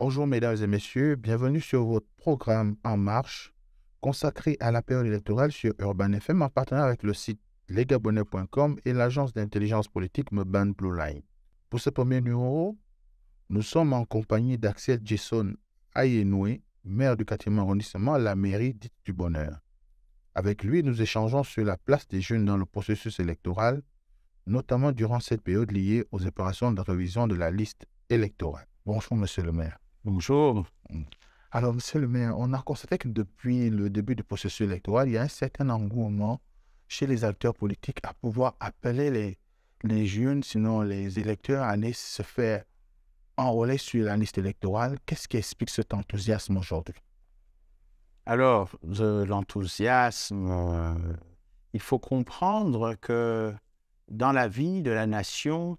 Bonjour mesdames et messieurs, bienvenue sur votre programme En Marche consacré à la période électorale sur Urban FM en partenariat avec le site legabonnet.com et l'agence d'intelligence politique Muban Blue Line. Pour ce premier numéro, nous sommes en compagnie d'Axel Jason Ayenoué, maire du Quatrième arrondissement la mairie dite du Bonheur. Avec lui, nous échangeons sur la place des jeunes dans le processus électoral, notamment durant cette période liée aux opérations de révision de la liste électorale. Bonjour, monsieur le maire. Bonjour. Mm. Alors, monsieur le maire, on a constaté que depuis le début du processus électoral, il y a un certain engouement chez les acteurs politiques à pouvoir appeler les, les jeunes, sinon les électeurs, à aller se faire enrôler sur la liste électorale. Qu'est-ce qui explique cet enthousiasme aujourd'hui? Alors, de l'enthousiasme, euh, il faut comprendre que dans la vie de la nation,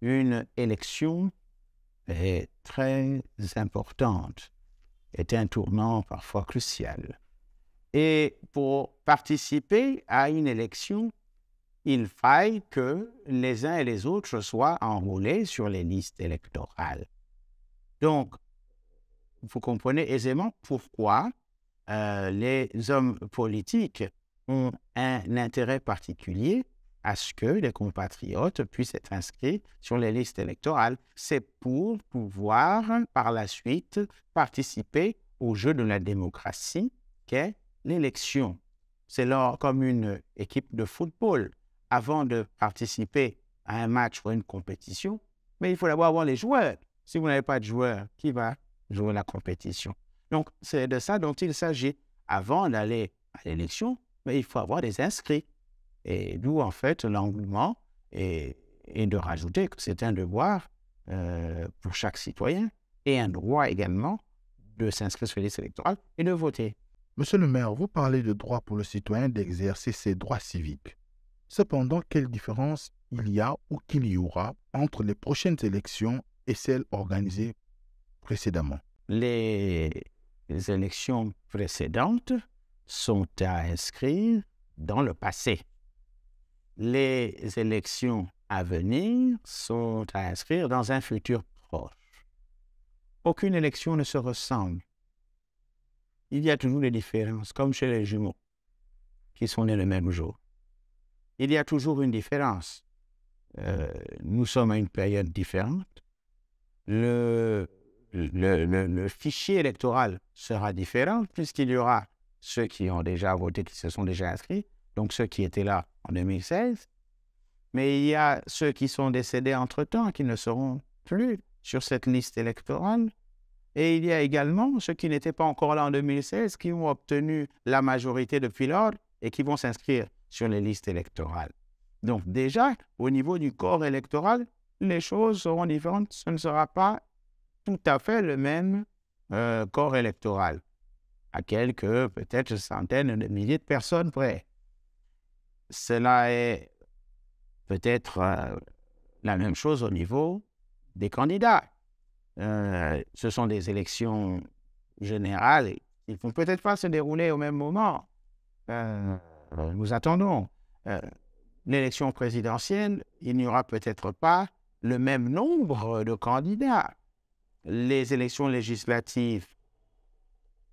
une élection est très importante, est un tournant parfois crucial. Et pour participer à une élection, il faille que les uns et les autres soient enrôlés sur les listes électorales. Donc, vous comprenez aisément pourquoi euh, les hommes politiques ont un intérêt particulier à ce que les compatriotes puissent être inscrits sur les listes électorales. C'est pour pouvoir par la suite participer au jeu de la démocratie qu'est l'élection. C'est comme une équipe de football. Avant de participer à un match ou à une compétition, mais il faut d'abord avoir les joueurs. Si vous n'avez pas de joueurs, qui va jouer la compétition donc, c'est de ça dont il s'agit. Avant d'aller à l'élection, ben, il faut avoir des inscrits. Et d'où, en fait, l'engouement et, de rajouter que c'est un devoir euh, pour chaque citoyen et un droit également de s'inscrire sur les listes électorales et de voter. Monsieur le maire, vous parlez de droit pour le citoyen d'exercer ses droits civiques. Cependant, quelle différence il y a ou qu'il y aura entre les prochaines élections et celles organisées précédemment Les les élections précédentes sont à inscrire dans le passé. Les élections à venir sont à inscrire dans un futur proche. Aucune élection ne se ressemble. Il y a toujours des différences, comme chez les jumeaux, qui sont nés le même jour. Il y a toujours une différence. Euh, nous sommes à une période différente. Le le, fichier électoral sera différent puisqu'il y aura ceux qui ont déjà voté, qui se sont déjà inscrits, donc ceux qui étaient là en 2016, mais il y a ceux qui sont décédés entre-temps qui ne seront plus sur cette liste électorale. Et il y a également ceux qui n'étaient pas encore là en 2016, qui ont obtenu la majorité depuis lors et qui vont s'inscrire sur les listes électorales. Donc déjà, au niveau du corps électoral, les choses seront différentes. Ce ne sera pas tout à fait le même euh, corps électoral, à quelques peut-être centaines de milliers de personnes près. Cela est peut-être euh, la même chose au niveau des candidats. Euh, ce sont des élections générales. Ils ne vont peut-être pas se dérouler au même moment. nous attendons. L'élection présidentielle, il n'y aura peut-être pas le même nombre de candidats les élections législatives,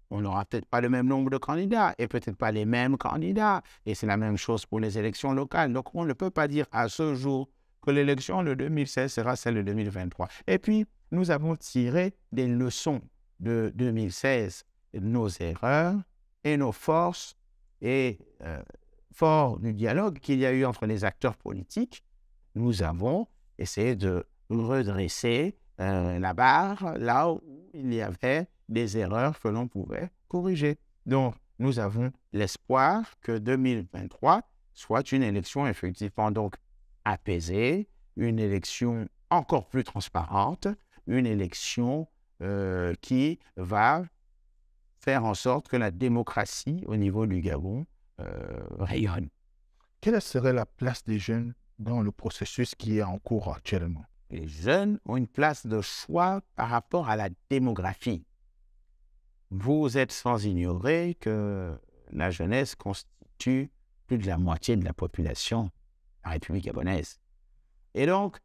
on n'aura peut-être pas le même nombre de candidats et peut-être pas les mêmes candidats. Et c'est la même chose pour les élections locales. Donc on ne peut pas dire à ce jour que l'élection de 2016 sera celle de 2023. Et puis, nous avons tiré des leçons de 2016, nos erreurs et nos forces, et euh, fort du dialogue qu'il y a eu entre les acteurs politiques, nous avons essayé de redresser euh, la barre là où il y avait des erreurs que l'on pouvait corriger. Donc, nous avons l'espoir que 2023 soit une élection effectivement donc apaisée, une élection encore plus transparente, une élection euh, qui va faire en sorte que la démocratie au niveau du Gabon euh, rayonne. Quelle serait la place des jeunes dans le processus qui est en cours actuellement les jeunes ont une place de choix par rapport à la démographie. Vous êtes sans ignorer que la jeunesse constitue plus de la moitié de la population de la République gabonaise. Et donc,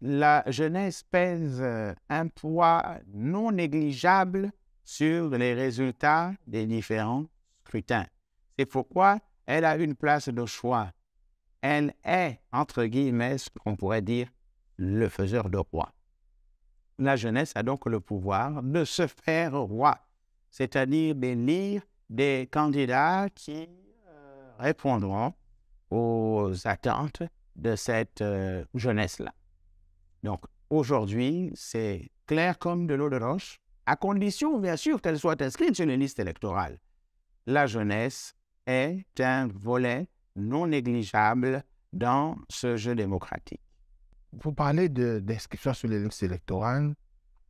la jeunesse pèse euh, un poids non négligeable sur les résultats des différents scrutins. C'est pourquoi elle a une place de choix. Elle est, entre guillemets, ce qu'on pourrait dire, le faiseur de roi. La jeunesse a donc le pouvoir de se faire roi, c'est-à-dire d'élire des candidats qui euh, répondront aux attentes de cette euh, jeunesse-là. Donc aujourd'hui, c'est clair comme de l'eau de roche, à condition bien sûr qu'elle soit inscrite sur les listes électorales. La jeunesse est un volet non négligeable dans ce jeu démocratique vous parlez d'inscription sur les listes électorales.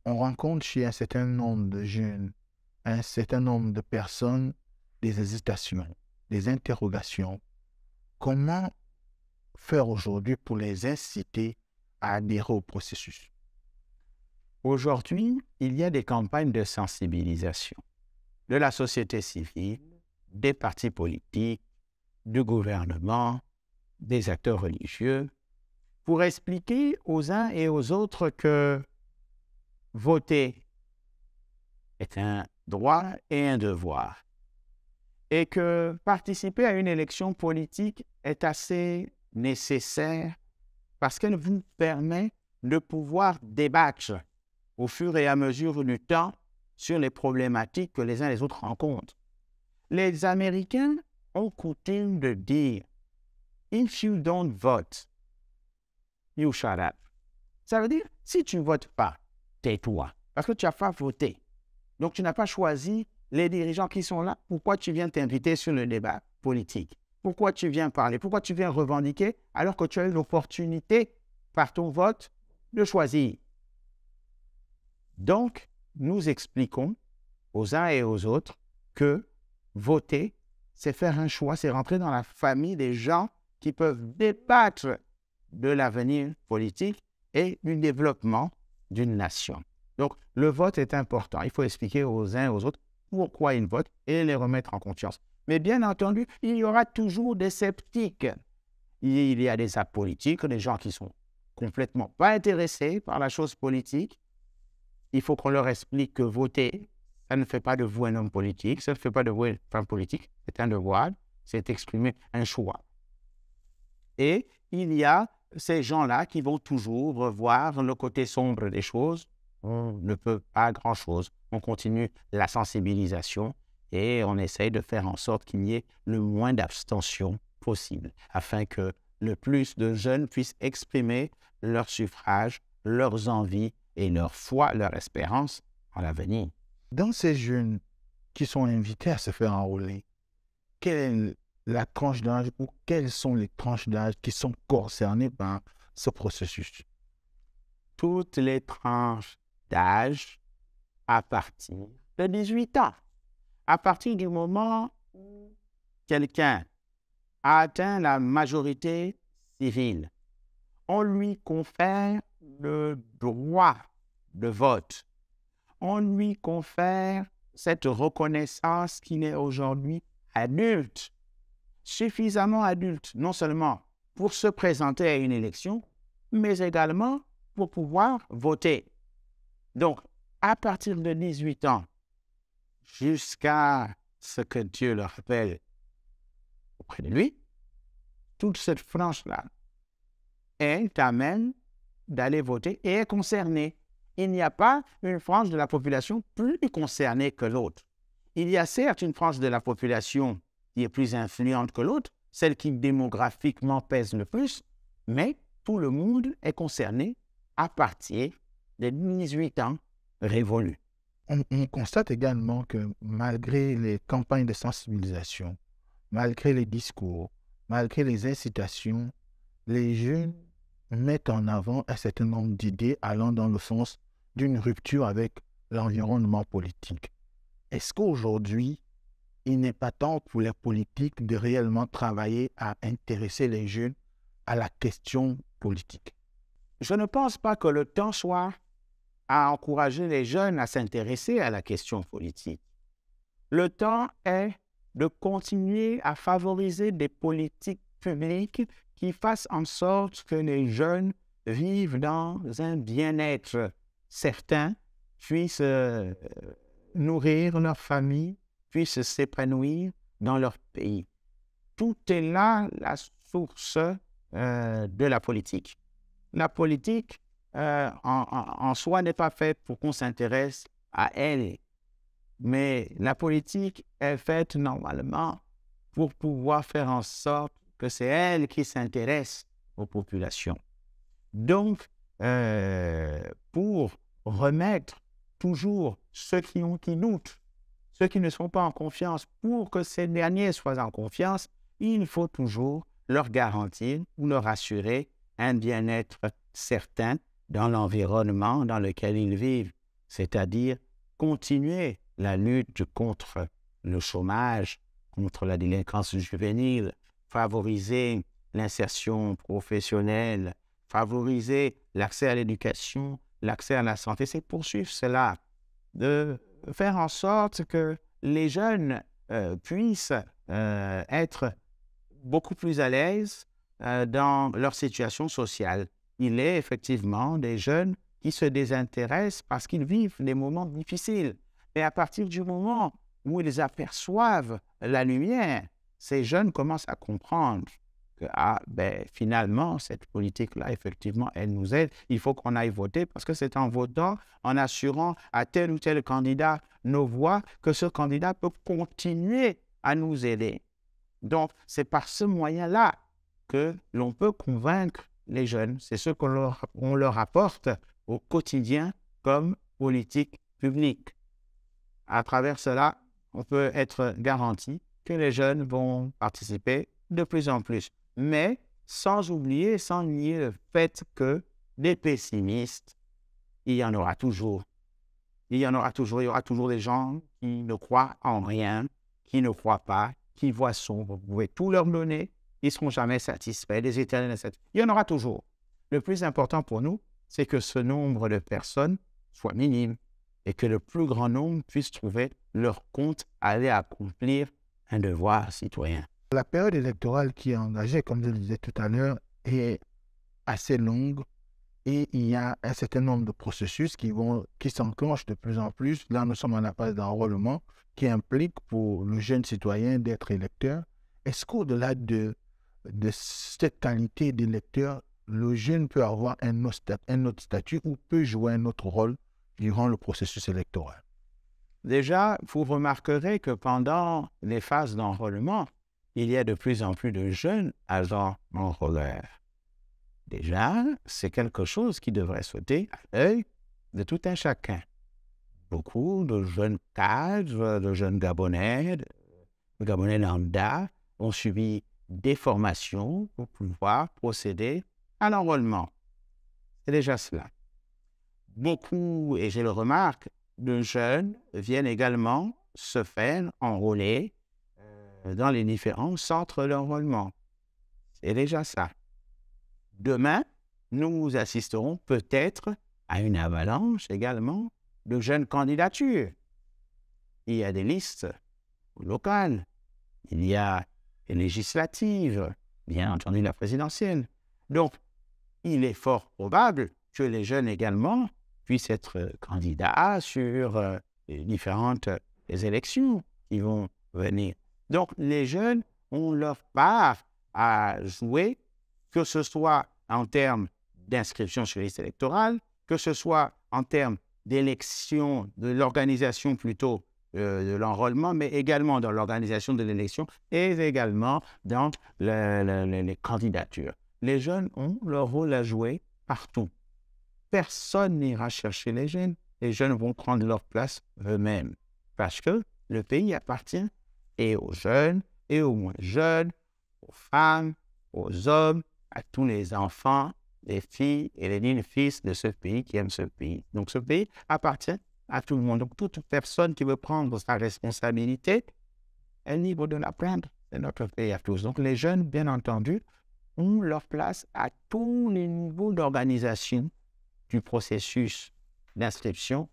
On rencontre chez un certain nombre de jeunes, un certain nombre de personnes, des hésitations, des interrogations. Comment faire aujourd'hui pour les inciter à adhérer au processus? Aujourd'hui, il y a des campagnes de sensibilisation de la société civile, des partis politiques, du gouvernement, des acteurs religieux pour expliquer aux uns et aux autres que voter est un droit et un devoir, et que participer à une élection politique est assez nécessaire parce qu'elle vous permet de pouvoir débattre au fur et à mesure du temps sur les problématiques que les uns et les autres rencontrent. Les Américains ont coutume de dire If you don't vote, you shut up. Ça veut dire, si tu ne votes pas, tais-toi, parce que tu n'as pas voté. Donc, tu n'as pas choisi les dirigeants qui sont là. Pourquoi tu viens t'inviter sur le débat politique Pourquoi tu viens parler Pourquoi tu viens revendiquer alors que tu as eu l'opportunité, par ton vote, de choisir Donc, nous expliquons aux uns et aux autres que voter, c'est faire un choix, c'est rentrer dans la famille des gens qui peuvent débattre de l'avenir politique et du développement d'une nation. Donc, le vote est important. Il faut expliquer aux uns et aux autres pourquoi ils votent et les remettre en conscience. Mais bien entendu, il y aura toujours des sceptiques. Il y a des apolitiques, des gens qui sont complètement pas intéressés par la chose politique. Il faut qu'on leur explique que voter, ça ne fait pas de vous un homme politique, ça ne fait pas de vous une femme politique, c'est un devoir, c'est exprimer un choix. Et il y a ces gens-là qui vont toujours voir le côté sombre des choses, on ne peut pas grand-chose. On continue la sensibilisation et on essaye de faire en sorte qu'il y ait le moins d'abstention possible afin que le plus de jeunes puissent exprimer leur suffrage, leurs envies et leur foi, leur espérance en l'avenir. Dans ces jeunes qui sont invités à se faire enrôler, est la tranche d'âge ou quelles sont les tranches d'âge qui sont concernées par ce processus Toutes les tranches d'âge à partir de 18 ans. À partir du moment où quelqu'un a atteint la majorité civile, on lui confère le droit de vote. On lui confère cette reconnaissance qui n'est aujourd'hui adulte suffisamment adulte, non seulement pour se présenter à une élection, mais également pour pouvoir voter. Donc, à partir de 18 ans, jusqu'à ce que Dieu le rappelle auprès de lui, toute cette frange-là, elle t'amène d'aller voter et est concernée. Il n'y a pas une frange de la population plus concernée que l'autre. Il y a certes une frange de la population est plus influente que l'autre, celle qui démographiquement pèse le plus, mais tout le monde est concerné à partir des 18 ans révolus. On, on, constate également que malgré les campagnes de sensibilisation, malgré les discours, malgré les incitations, les jeunes mettent en avant un certain nombre d'idées allant dans le sens d'une rupture avec l'environnement politique. Est-ce qu'aujourd'hui, il n'est pas temps pour les politiques de réellement travailler à intéresser les jeunes à la question politique. Je ne pense pas que le temps soit à encourager les jeunes à s'intéresser à la question politique. Le temps est de continuer à favoriser des politiques publiques qui fassent en sorte que les jeunes vivent dans un bien-être certain, puissent euh, nourrir leur famille, puissent s'épanouir dans leur pays. Tout est là la source euh, de la politique. La politique euh, en, soi n'est pas faite pour qu'on s'intéresse à elle, mais la politique est faite normalement pour pouvoir faire en sorte que c'est elle qui s'intéresse aux populations. Donc, euh, pour remettre toujours ceux qui ont qui doutent ceux qui ne sont pas en confiance, pour que ces derniers soient en confiance, il faut toujours leur garantir ou leur assurer un bien-être certain dans l'environnement dans lequel ils vivent, c'est-à-dire continuer la lutte contre le chômage, contre la délinquance juvénile, favoriser l'insertion professionnelle, favoriser l'accès à l'éducation, l'accès à la santé, c'est poursuivre cela de faire en sorte que les jeunes euh, puissent euh, être beaucoup plus à l'aise euh, dans leur situation sociale. Il est effectivement des jeunes qui se désintéressent parce qu'ils vivent des moments difficiles. Et à partir du moment où ils aperçoivent la lumière, ces jeunes commencent à comprendre que ah, ben, finalement, cette politique-là, effectivement, elle nous aide. Il faut qu'on aille voter parce que c'est en votant, en assurant à tel ou tel candidat nos voix, que ce candidat peut continuer à nous aider. Donc, c'est par ce moyen-là que l'on peut convaincre les jeunes. C'est ce qu'on leur, leur apporte au quotidien comme politique publique. À travers cela, on peut être garanti que les jeunes vont participer de plus en plus mais sans oublier, sans nier le fait que des pessimistes, il y en aura toujours. Il y en aura toujours. Il y aura toujours des gens qui ne croient en rien, qui ne croient pas, qui voient sombre. Vous pouvez tout leur donner, ils ne seront jamais satisfaits, les Il y en aura toujours. Le plus important pour nous, c'est que ce nombre de personnes soit minime et que le plus grand nombre puisse trouver leur compte, aller accomplir un devoir citoyen. La période électorale qui est engagée, comme je le disais tout à l'heure, est assez longue et il y a un certain nombre de processus qui, vont, qui s'enclenchent de plus en plus. Là, nous sommes à la phase d'enrôlement qui implique pour le jeune citoyen d'être électeur. Est-ce qu'au-delà de, de cette qualité d'électeur, le jeune peut avoir un un autre statut ou peut jouer un autre rôle durant le processus électoral? Déjà, vous remarquerez que pendant les phases d'enrôlement, il y a de plus en plus de jeunes agents enrôleurs. Déjà, c'est quelque chose qui devrait sauter à l'œil de tout un chacun. Beaucoup de jeunes cadres, de jeunes Gabonais, de Gabonais lambda, ont subi des formations pour pouvoir procéder à l'enrôlement. C'est déjà cela. Beaucoup, et j'ai le remarque, de jeunes viennent également se faire enrôler euh, dans les différents centres d'enrôlement, C'est déjà ça. Demain, nous assisterons peut-être à une avalanche également de jeunes candidatures. Il y a des listes locales, il y a les législatives, bien entendu la présidentielle. Donc, il est fort probable que les jeunes également puissent être euh, candidats sur euh, les différentes élections qui vont venir. Donc, les jeunes ont leur part à jouer, que ce soit en termes d'inscription sur liste électorale, que ce soit en termes d'élection, de l'organisation plutôt euh, de l'enrôlement, mais également dans l'organisation de l'élection et également dans les candidatures. Les jeunes ont leur rôle à jouer partout. Personne n'ira chercher les jeunes. Les jeunes vont prendre leur place eux-mêmes parce que le pays appartient et aux jeunes et aux moins jeunes, aux femmes, aux hommes, à tous les enfants, les filles et les lignes fils de ce pays qui aiment ce pays. Donc ce pays appartient à tout le monde. Donc toute personne qui veut prendre sa responsabilité est niveau de la prendre. C'est notre pays à tous. Donc les jeunes, bien entendu, ont leur place à tous les niveaux d'organisation du processus d'inscription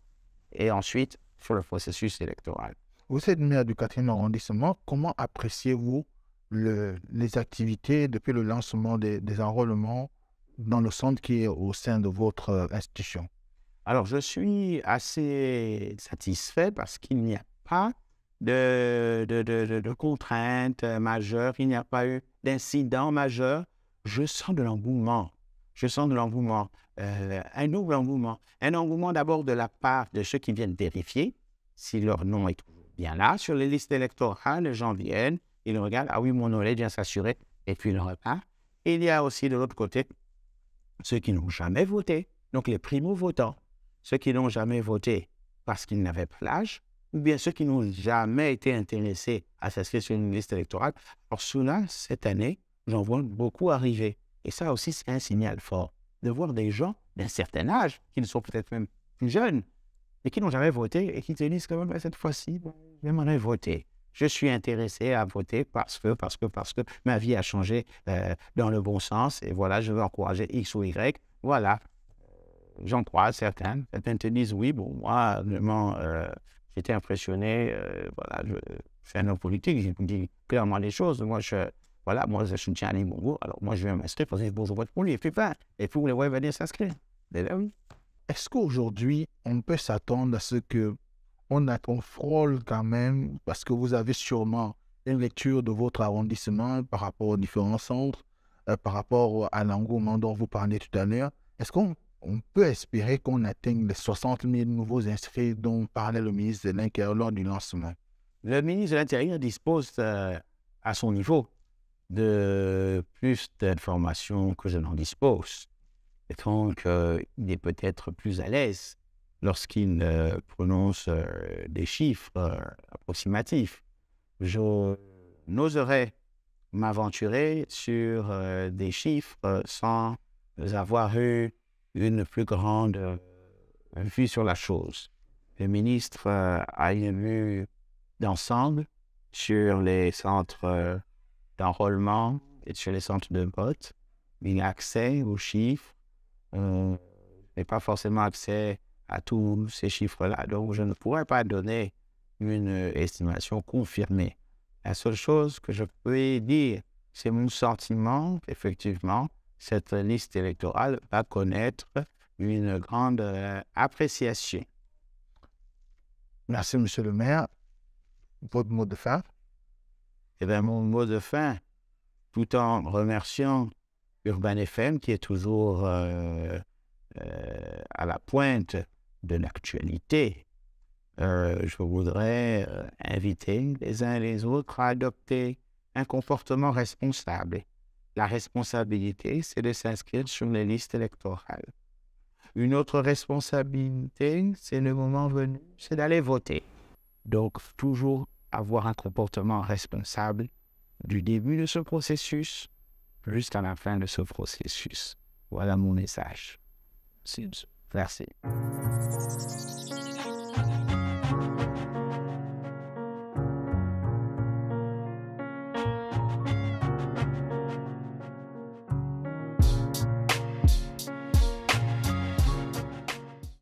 et ensuite sur le processus électoral. Vous êtes maire du 4e arrondissement. Comment appréciez-vous les activités depuis le lancement des, enrôlements dans le centre qui est au sein de votre euh, institution Alors, je suis assez satisfait parce qu'il n'y a pas de, de, contraintes euh, majeures, il n'y a pas eu d'incident majeur. Je sens de l'engouement. Je sens de l'engouement, euh, un nouvel engouement. Un engouement d'abord de la part de ceux qui viennent vérifier si leur nom est bien là, sur les listes électorales, les gens viennent, ils regardent, ah oui, mon oreille vient s'assurer, et puis ils repart. Il y a aussi de l'autre côté ceux qui n'ont jamais voté, donc les primo-votants, ceux qui n'ont jamais voté parce qu'ils n'avaient pas l'âge, ou bien ceux qui n'ont jamais été intéressés à s'inscrire sur une liste électorale. Alors, cela, cette année, j'en vois beaucoup arriver. Et ça aussi, c'est un signal fort de voir des gens d'un certain âge, qui ne sont peut-être même plus jeunes, et qui n'ont jamais voté et qui se disent quand même, cette fois-ci, j'aimerais voter. Je suis intéressé à voter parce que, parce que, parce que ma vie a changé euh, dans le bon sens et voilà, je veux encourager X ou Y. Voilà, euh, j'en crois certains. Certains te disent oui, bon, moi, vraiment, euh, j'étais impressionné. voilà, je, fais un homme politique, je me dis clairement les choses. Moi, je, voilà, moi, je soutiens à alors moi, je vais m'inscrire, parce que je vote pour lui. Et puis, ben, et puis, vous les voyez venir s'inscrire est-ce qu'aujourd'hui, on peut s'attendre à ce que on, frôle quand même, parce que vous avez sûrement une lecture de votre arrondissement par rapport aux différents centres, euh, par rapport à l'engouement dont vous parlez tout à l'heure. Est-ce qu'on peut espérer qu'on atteigne les 60 000 nouveaux inscrits dont parlait le ministre de l'Intérieur lors du lancement? Le ministre de l'Intérieur dispose euh, à son niveau de plus d'informations que je n'en dispose qu'il est peut-être plus à l'aise lorsqu'il prononce euh, des chiffres euh, approximatifs. Je n'oserais m'aventurer sur euh, des chiffres sans avoir eu une plus grande vue sur la chose. Le ministre a une vue d'ensemble sur les centres d'enrôlement et sur les centres de vote. Il a accès aux chiffres euh, je n'ai pas forcément accès à tous ces chiffres-là, donc je ne pourrais pas donner une estimation confirmée. La seule chose que je peux dire, c'est mon sentiment, effectivement, cette liste électorale va connaître une grande euh, appréciation. Merci, Monsieur le maire. Votre mot de fin Eh bien, mon mot de fin, tout en remerciant Urban FM, qui est toujours euh, euh, à la pointe de l'actualité, euh, je voudrais inviter les uns et les autres à adopter un comportement responsable. La responsabilité, c'est de s'inscrire sur les listes électorales. Une autre responsabilité, c'est le moment venu, c'est d'aller voter. Donc, toujours avoir un comportement responsable du début de ce processus jusqu'à la fin de ce processus. Voilà mon message. Merci.